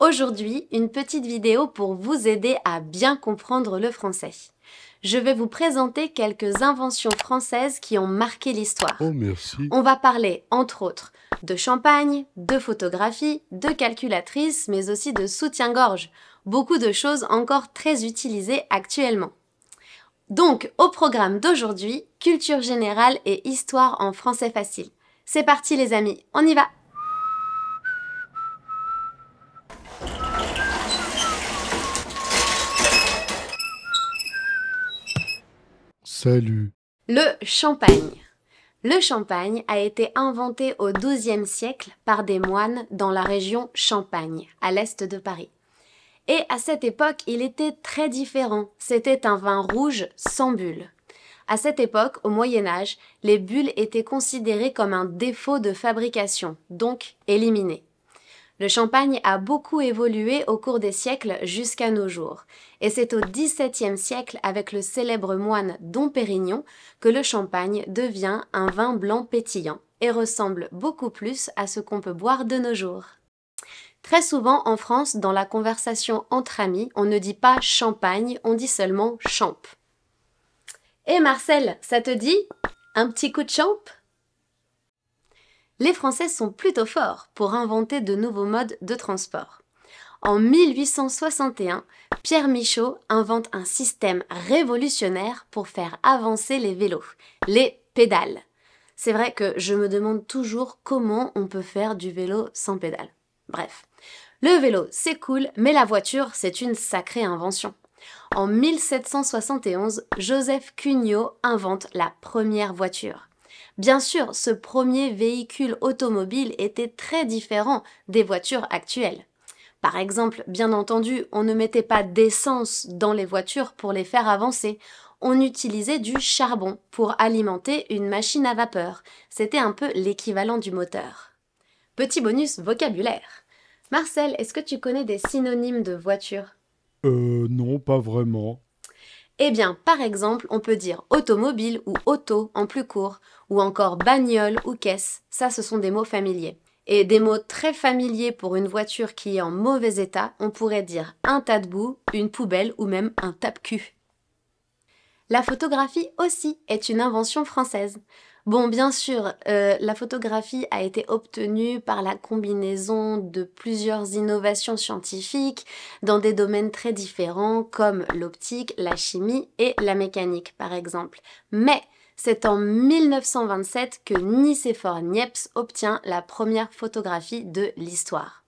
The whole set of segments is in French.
Aujourd'hui, une petite vidéo pour vous aider à bien comprendre le français. Je vais vous présenter quelques inventions françaises qui ont marqué l'histoire. Oh, on va parler, entre autres, de champagne, de photographie, de calculatrice, mais aussi de soutien-gorge. Beaucoup de choses encore très utilisées actuellement. Donc, au programme d'aujourd'hui, culture générale et histoire en français facile. C'est parti les amis, on y va Salut. Le champagne. Le champagne a été inventé au XIIe siècle par des moines dans la région Champagne, à l'est de Paris. Et à cette époque, il était très différent. C'était un vin rouge sans bulles. À cette époque, au Moyen Âge, les bulles étaient considérées comme un défaut de fabrication, donc éliminées. Le champagne a beaucoup évolué au cours des siècles jusqu'à nos jours, et c'est au XVIIe siècle, avec le célèbre moine Dom Pérignon, que le champagne devient un vin blanc pétillant et ressemble beaucoup plus à ce qu'on peut boire de nos jours. Très souvent en France, dans la conversation entre amis, on ne dit pas champagne, on dit seulement champ. Et eh, Marcel, ça te dit un petit coup de champ les Français sont plutôt forts pour inventer de nouveaux modes de transport. En 1861, Pierre Michaud invente un système révolutionnaire pour faire avancer les vélos, les pédales. C'est vrai que je me demande toujours comment on peut faire du vélo sans pédales. Bref, le vélo c'est cool, mais la voiture c'est une sacrée invention. En 1771, Joseph Cugnot invente la première voiture. Bien sûr, ce premier véhicule automobile était très différent des voitures actuelles. Par exemple, bien entendu, on ne mettait pas d'essence dans les voitures pour les faire avancer. On utilisait du charbon pour alimenter une machine à vapeur. C'était un peu l'équivalent du moteur. Petit bonus vocabulaire. Marcel, est-ce que tu connais des synonymes de voiture Euh, non, pas vraiment. Eh bien, par exemple, on peut dire automobile ou auto en plus court, ou encore bagnole ou caisse. Ça, ce sont des mots familiers. Et des mots très familiers pour une voiture qui est en mauvais état, on pourrait dire un tas de boue, une poubelle ou même un tape-cul. La photographie aussi est une invention française. Bon, bien sûr, euh, la photographie a été obtenue par la combinaison de plusieurs innovations scientifiques dans des domaines très différents comme l'optique, la chimie et la mécanique par exemple. Mais c'est en 1927 que Nicéphore Niepce obtient la première photographie de l'histoire.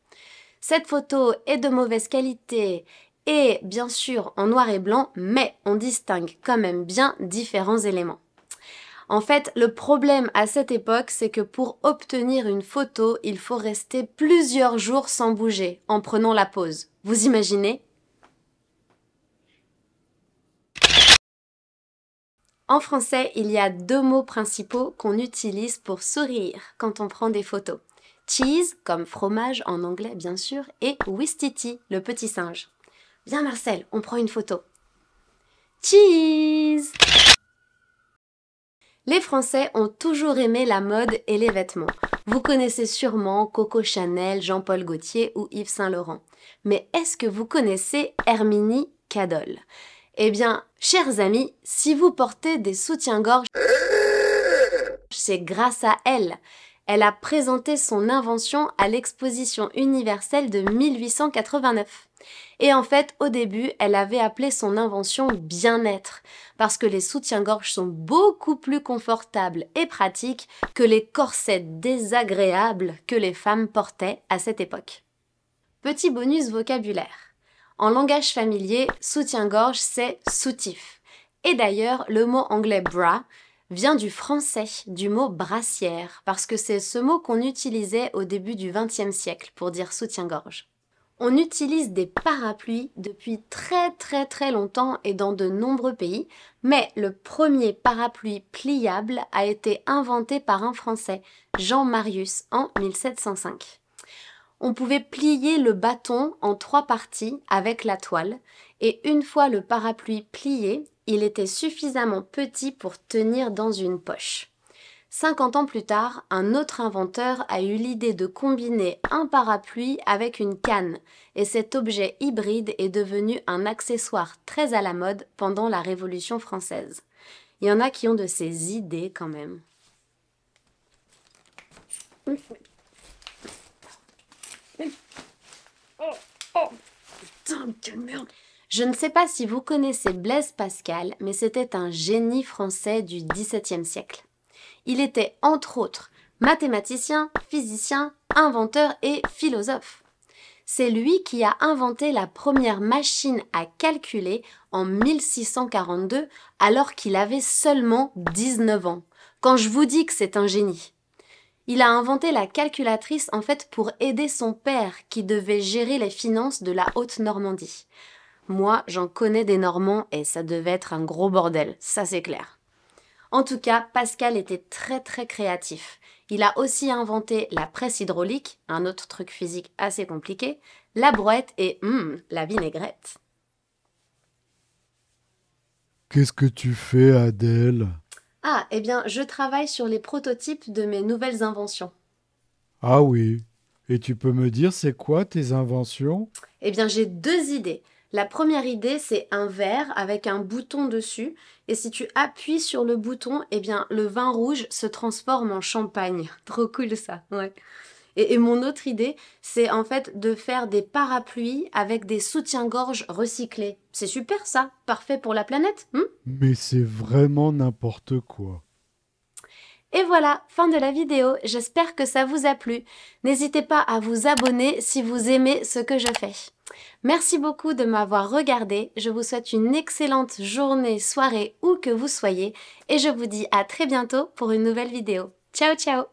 Cette photo est de mauvaise qualité et bien sûr en noir et blanc, mais on distingue quand même bien différents éléments. En fait, le problème à cette époque, c'est que pour obtenir une photo, il faut rester plusieurs jours sans bouger, en prenant la pause. Vous imaginez En français, il y a deux mots principaux qu'on utilise pour sourire quand on prend des photos. Cheese, comme fromage en anglais bien sûr, et Wistiti, le petit singe. Viens Marcel, on prend une photo. Cheese Les Français ont toujours aimé la mode et les vêtements. Vous connaissez sûrement Coco Chanel, Jean-Paul Gaultier ou Yves Saint-Laurent. Mais est-ce que vous connaissez Herminie Cadol Eh bien, chers amis, si vous portez des soutiens-gorge, c'est grâce à elle elle a présenté son invention à l'exposition universelle de 1889. Et en fait, au début, elle avait appelé son invention bien-être, parce que les soutiens gorges sont beaucoup plus confortables et pratiques que les corsets désagréables que les femmes portaient à cette époque. Petit bonus vocabulaire. En langage familier, soutien-gorge, c'est soutif. Et d'ailleurs, le mot anglais bra vient du français, du mot brassière, parce que c'est ce mot qu'on utilisait au début du XXe siècle pour dire soutien-gorge. On utilise des parapluies depuis très très très longtemps et dans de nombreux pays, mais le premier parapluie pliable a été inventé par un Français, Jean Marius, en 1705. On pouvait plier le bâton en trois parties avec la toile, et une fois le parapluie plié, il était suffisamment petit pour tenir dans une poche. 50 ans plus tard, un autre inventeur a eu l'idée de combiner un parapluie avec une canne, et cet objet hybride est devenu un accessoire très à la mode pendant la Révolution française. Il y en a qui ont de ces idées quand même. Oh, oh, putain, quelle merde je ne sais pas si vous connaissez Blaise Pascal, mais c'était un génie français du XVIIe siècle. Il était entre autres mathématicien, physicien, inventeur et philosophe. C'est lui qui a inventé la première machine à calculer en 1642 alors qu'il avait seulement 19 ans. Quand je vous dis que c'est un génie. Il a inventé la calculatrice en fait pour aider son père qui devait gérer les finances de la Haute-Normandie. Moi, j'en connais des Normands et ça devait être un gros bordel, ça c'est clair. En tout cas, Pascal était très très créatif. Il a aussi inventé la presse hydraulique, un autre truc physique assez compliqué, la brouette et hmm, la vinaigrette. Qu'est-ce que tu fais, Adèle Ah, eh bien, je travaille sur les prototypes de mes nouvelles inventions. Ah oui. Et tu peux me dire c'est quoi tes inventions Eh bien, j'ai deux idées. La première idée, c'est un verre avec un bouton dessus. Et si tu appuies sur le bouton, eh bien, le vin rouge se transforme en champagne. Trop cool ça, ouais. Et, mon autre idée, c'est en fait de faire des parapluies avec des soutiens-gorge recyclés. C'est super ça, parfait pour la planète. Hmm Mais c'est vraiment n'importe quoi. Et voilà, fin de la vidéo, j'espère que ça vous a plu. N'hésitez pas à vous abonner si vous aimez ce que je fais. Merci beaucoup de m'avoir regardé, je vous souhaite une excellente journée, soirée, où que vous soyez, et je vous dis à très bientôt pour une nouvelle vidéo. Ciao ciao